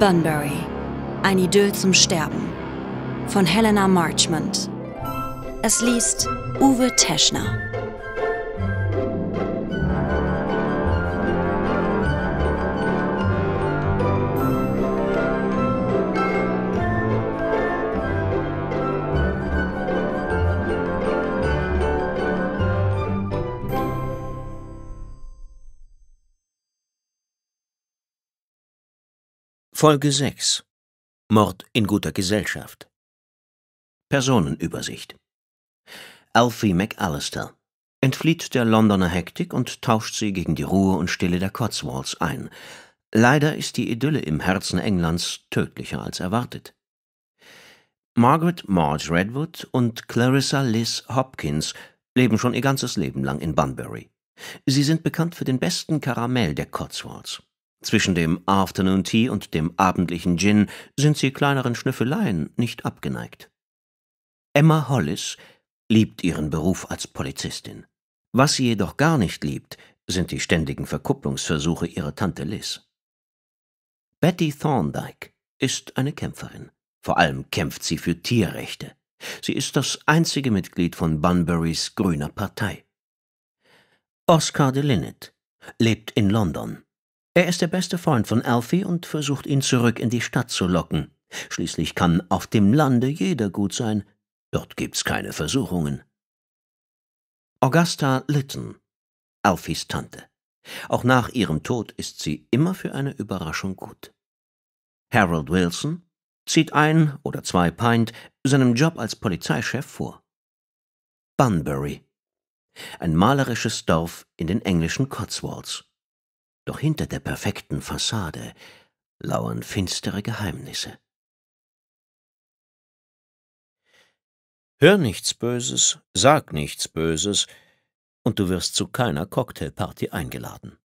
Bunbury. Ein Idyll zum Sterben. Von Helena Marchmont. Es liest Uwe Teschner. Folge 6 Mord in guter Gesellschaft Personenübersicht Alfie McAllister entflieht der Londoner Hektik und tauscht sie gegen die Ruhe und Stille der Cotswolds ein. Leider ist die Idylle im Herzen Englands tödlicher als erwartet. Margaret Marge Redwood und Clarissa Liz Hopkins leben schon ihr ganzes Leben lang in Bunbury. Sie sind bekannt für den besten Karamell der Cotswolds. Zwischen dem Afternoon Tea und dem abendlichen Gin sind sie kleineren Schnüffeleien nicht abgeneigt. Emma Hollis liebt ihren Beruf als Polizistin. Was sie jedoch gar nicht liebt, sind die ständigen Verkupplungsversuche ihrer Tante Liz. Betty Thorndike ist eine Kämpferin. Vor allem kämpft sie für Tierrechte. Sie ist das einzige Mitglied von Bunburys Grüner Partei. Oscar de Linnet lebt in London. Er ist der beste Freund von Alfie und versucht ihn zurück in die Stadt zu locken. Schließlich kann auf dem Lande jeder gut sein. Dort gibt's keine Versuchungen. Augusta Lytton, Alfies Tante. Auch nach ihrem Tod ist sie immer für eine Überraschung gut. Harold Wilson zieht ein oder zwei Pint seinem Job als Polizeichef vor. Bunbury, ein malerisches Dorf in den englischen Cotswolds. Doch hinter der perfekten Fassade lauern finstere Geheimnisse. Hör nichts Böses, sag nichts Böses, und du wirst zu keiner Cocktailparty eingeladen.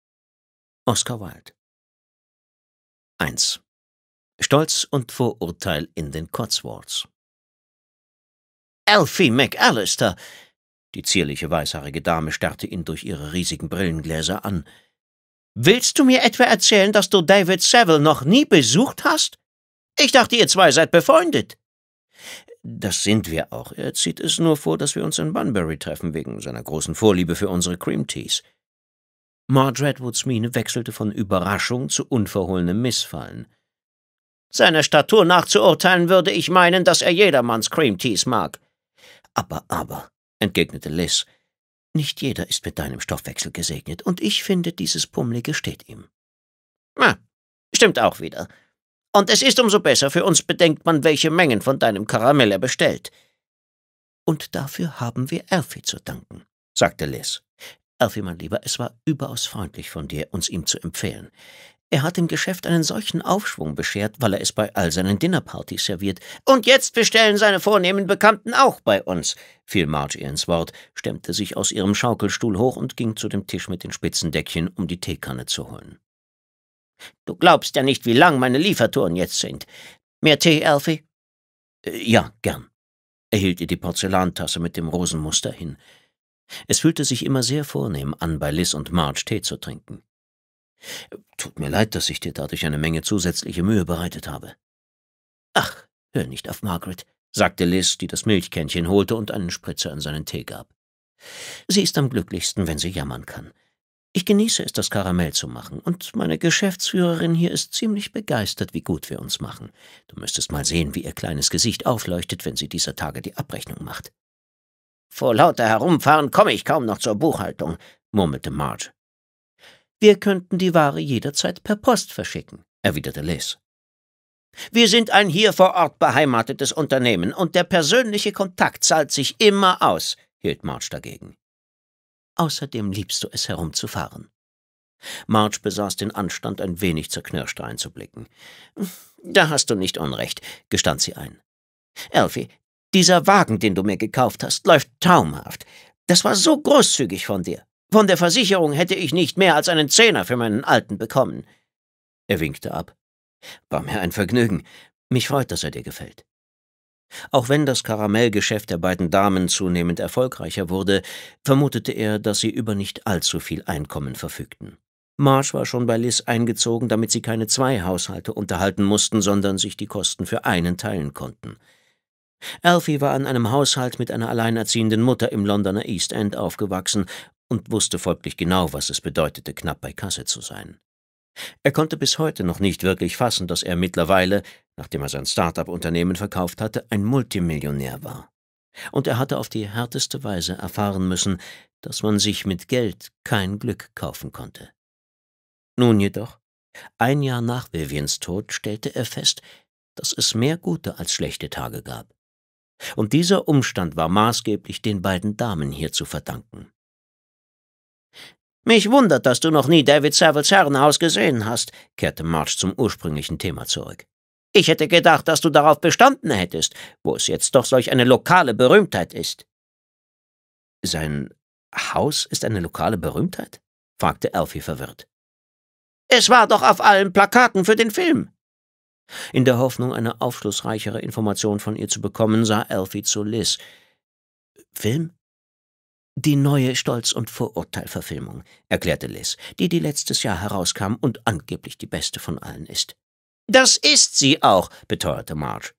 Oscar Wilde 1. Stolz und Vorurteil in den Cotswolds Alfie McAllister! Die zierliche weißhaarige Dame starrte ihn durch ihre riesigen Brillengläser an – Willst du mir etwa erzählen, dass du David Savile noch nie besucht hast? Ich dachte, ihr zwei seid befreundet. Das sind wir auch. Er zieht es nur vor, dass wir uns in Bunbury treffen, wegen seiner großen Vorliebe für unsere Cream Teas. Maud Redwoods Miene wechselte von Überraschung zu unverhohlenem Missfallen. Seiner Statur nachzuurteilen, würde ich meinen, dass er jedermanns Cream Teas mag. Aber, aber, entgegnete Liz, nicht jeder ist mit deinem Stoffwechsel gesegnet, und ich finde, dieses Pummelige steht ihm. Na, ah, stimmt auch wieder. Und es ist umso besser, für uns bedenkt man, welche Mengen von deinem Karamell er bestellt. Und dafür haben wir Alfie zu danken, sagte Liz. Alfie, mein Lieber, es war überaus freundlich von dir, uns ihm zu empfehlen. Er hat dem Geschäft einen solchen Aufschwung beschert, weil er es bei all seinen Dinnerpartys serviert. Und jetzt bestellen seine vornehmen Bekannten auch bei uns, fiel Marge ihr ins Wort, stemmte sich aus ihrem Schaukelstuhl hoch und ging zu dem Tisch mit den Spitzendeckchen, um die Teekanne zu holen. Du glaubst ja nicht, wie lang meine Liefertouren jetzt sind. Mehr Tee, Alfie? Äh, ja, gern. Er hielt ihr die Porzellantasse mit dem Rosenmuster hin. Es fühlte sich immer sehr vornehm an, bei Liz und Marge Tee zu trinken. Tut mir leid, dass ich dir dadurch eine Menge zusätzliche Mühe bereitet habe. Ach, hör nicht auf Margaret, sagte Liz, die das Milchkännchen holte und einen Spritzer in seinen Tee gab. Sie ist am glücklichsten, wenn sie jammern kann. Ich genieße es, das Karamell zu machen, und meine Geschäftsführerin hier ist ziemlich begeistert, wie gut wir uns machen. Du müsstest mal sehen, wie ihr kleines Gesicht aufleuchtet, wenn sie dieser Tage die Abrechnung macht. Vor lauter Herumfahren komme ich kaum noch zur Buchhaltung, murmelte Marge. Wir könnten die Ware jederzeit per Post verschicken, erwiderte Liz. Wir sind ein hier vor Ort beheimatetes Unternehmen und der persönliche Kontakt zahlt sich immer aus, hielt March dagegen. Außerdem liebst du es herumzufahren. March besaß den Anstand, ein wenig zerknirscht einzublicken. Da hast du nicht unrecht, gestand sie ein. Elfie, dieser Wagen, den du mir gekauft hast, läuft traumhaft. Das war so großzügig von dir. Von der Versicherung hätte ich nicht mehr als einen Zehner für meinen Alten bekommen. Er winkte ab. War mir ein Vergnügen. Mich freut, dass er dir gefällt. Auch wenn das Karamellgeschäft der beiden Damen zunehmend erfolgreicher wurde, vermutete er, dass sie über nicht allzu viel Einkommen verfügten. Marsh war schon bei Liz eingezogen, damit sie keine zwei Haushalte unterhalten mussten, sondern sich die Kosten für einen teilen konnten. Alfie war an einem Haushalt mit einer alleinerziehenden Mutter im Londoner East End aufgewachsen und wusste folglich genau, was es bedeutete, knapp bei Kasse zu sein. Er konnte bis heute noch nicht wirklich fassen, dass er mittlerweile, nachdem er sein Start-up-Unternehmen verkauft hatte, ein Multimillionär war. Und er hatte auf die härteste Weise erfahren müssen, dass man sich mit Geld kein Glück kaufen konnte. Nun jedoch, ein Jahr nach Vivians Tod stellte er fest, dass es mehr gute als schlechte Tage gab. Und dieser Umstand war maßgeblich den beiden Damen hier zu verdanken. Mich wundert, dass du noch nie David Savills Herrenhaus gesehen hast, kehrte March zum ursprünglichen Thema zurück. Ich hätte gedacht, dass du darauf bestanden hättest, wo es jetzt doch solch eine lokale Berühmtheit ist. Sein Haus ist eine lokale Berühmtheit? fragte Alfie verwirrt. Es war doch auf allen Plakaten für den Film. In der Hoffnung, eine aufschlussreichere Information von ihr zu bekommen, sah Alfie zu Liz. Film? Die neue Stolz- und Vorurteil-Verfilmung, erklärte Liz, die die letztes Jahr herauskam und angeblich die beste von allen ist. Das ist sie auch, beteuerte Marge.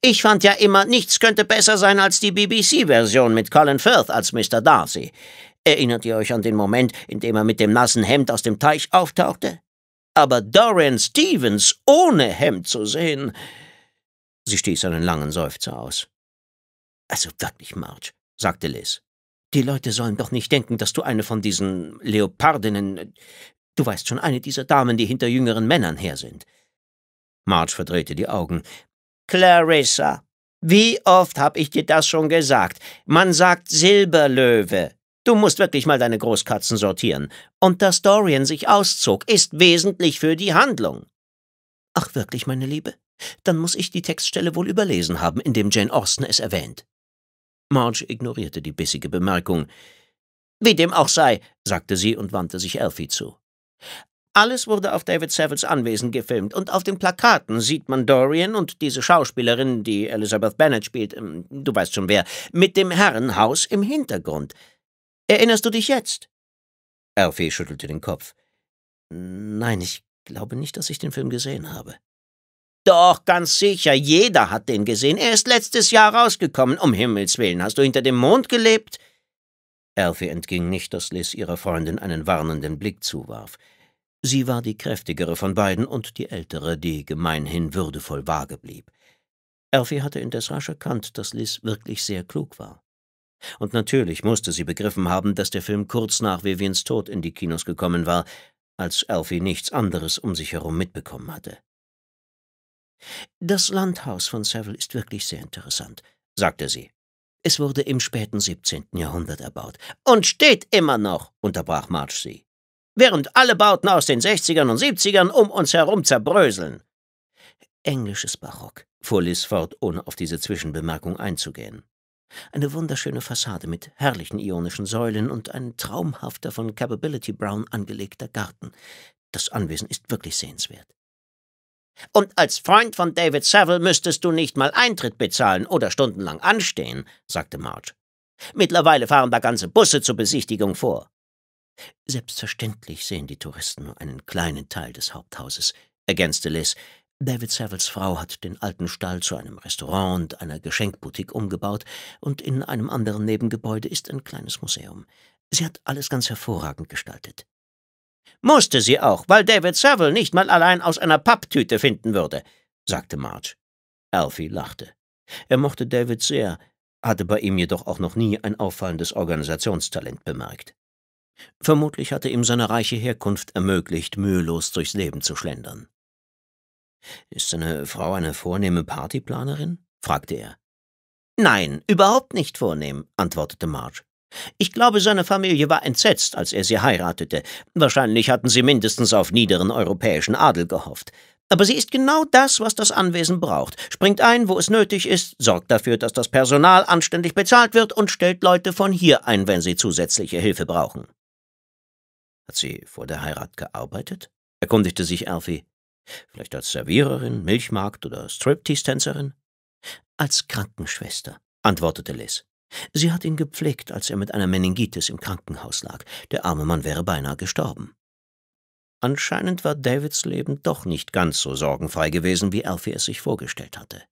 Ich fand ja immer, nichts könnte besser sein als die BBC-Version mit Colin Firth als Mr. Darcy. Erinnert ihr euch an den Moment, in dem er mit dem nassen Hemd aus dem Teich auftauchte? Aber Dorian Stevens ohne Hemd zu sehen. Sie stieß einen langen Seufzer aus. Also wirklich, Marge, sagte Liz. Die Leute sollen doch nicht denken, dass du eine von diesen Leopardinnen, du weißt schon, eine dieser Damen, die hinter jüngeren Männern her sind. Marge verdrehte die Augen. Clarissa, wie oft hab ich dir das schon gesagt? Man sagt Silberlöwe. Du musst wirklich mal deine Großkatzen sortieren. Und dass Dorian sich auszog, ist wesentlich für die Handlung. Ach wirklich, meine Liebe? Dann muss ich die Textstelle wohl überlesen haben, in dem Jane Austen es erwähnt. Marge ignorierte die bissige Bemerkung. Wie dem auch sei, sagte sie und wandte sich Elfie zu. Alles wurde auf David Savills Anwesen gefilmt, und auf den Plakaten sieht man Dorian und diese Schauspielerin, die Elizabeth Bennet spielt, ähm, du weißt schon wer, mit dem Herrenhaus im Hintergrund. Erinnerst du dich jetzt? Elfie schüttelte den Kopf. Nein, ich glaube nicht, dass ich den Film gesehen habe. Doch, ganz sicher, jeder hat den gesehen. Er ist letztes Jahr rausgekommen. Um Himmels willen, hast du hinter dem Mond gelebt? Elfie entging nicht, dass Liz ihrer Freundin einen warnenden Blick zuwarf. Sie war die kräftigere von beiden und die ältere, die gemeinhin würdevoll vage blieb. Elfie hatte indes rasch erkannt, dass Liz wirklich sehr klug war. Und natürlich musste sie begriffen haben, dass der Film kurz nach Vivians Tod in die Kinos gekommen war, als Elfie nichts anderes um sich herum mitbekommen hatte. Das Landhaus von Saville ist wirklich sehr interessant, sagte sie. Es wurde im späten 17. Jahrhundert erbaut. Und steht immer noch, unterbrach Marge sie. Während alle Bauten aus den 60ern und 70ern um uns herum zerbröseln. Englisches Barock, fuhr Liz fort, ohne auf diese Zwischenbemerkung einzugehen. Eine wunderschöne Fassade mit herrlichen ionischen Säulen und ein traumhafter von Capability Brown angelegter Garten. Das Anwesen ist wirklich sehenswert. Und als Freund von David Savile müsstest du nicht mal Eintritt bezahlen oder stundenlang anstehen, sagte Marge. Mittlerweile fahren da ganze Busse zur Besichtigung vor. Selbstverständlich sehen die Touristen nur einen kleinen Teil des Haupthauses, ergänzte Liz. David Savilles Frau hat den alten Stall zu einem Restaurant und einer Geschenkboutique umgebaut, und in einem anderen Nebengebäude ist ein kleines Museum. Sie hat alles ganz hervorragend gestaltet. Musste sie auch, weil David Saville nicht mal allein aus einer Papptüte finden würde, sagte Marge. Alfie lachte. Er mochte David sehr, hatte bei ihm jedoch auch noch nie ein auffallendes Organisationstalent bemerkt. Vermutlich hatte ihm seine reiche Herkunft ermöglicht, mühelos durchs Leben zu schlendern. Ist seine Frau eine vornehme Partyplanerin? fragte er. Nein, überhaupt nicht vornehm, antwortete Marge. Ich glaube, seine Familie war entsetzt, als er sie heiratete. Wahrscheinlich hatten sie mindestens auf niederen europäischen Adel gehofft. Aber sie ist genau das, was das Anwesen braucht. Springt ein, wo es nötig ist, sorgt dafür, dass das Personal anständig bezahlt wird und stellt Leute von hier ein, wenn sie zusätzliche Hilfe brauchen. Hat sie vor der Heirat gearbeitet? erkundigte sich Alfie. Vielleicht als Serviererin, Milchmarkt oder Striptease-Tänzerin? Als Krankenschwester, antwortete Liz. Sie hat ihn gepflegt, als er mit einer Meningitis im Krankenhaus lag. Der arme Mann wäre beinahe gestorben. Anscheinend war Davids Leben doch nicht ganz so sorgenfrei gewesen, wie Alfie es sich vorgestellt hatte.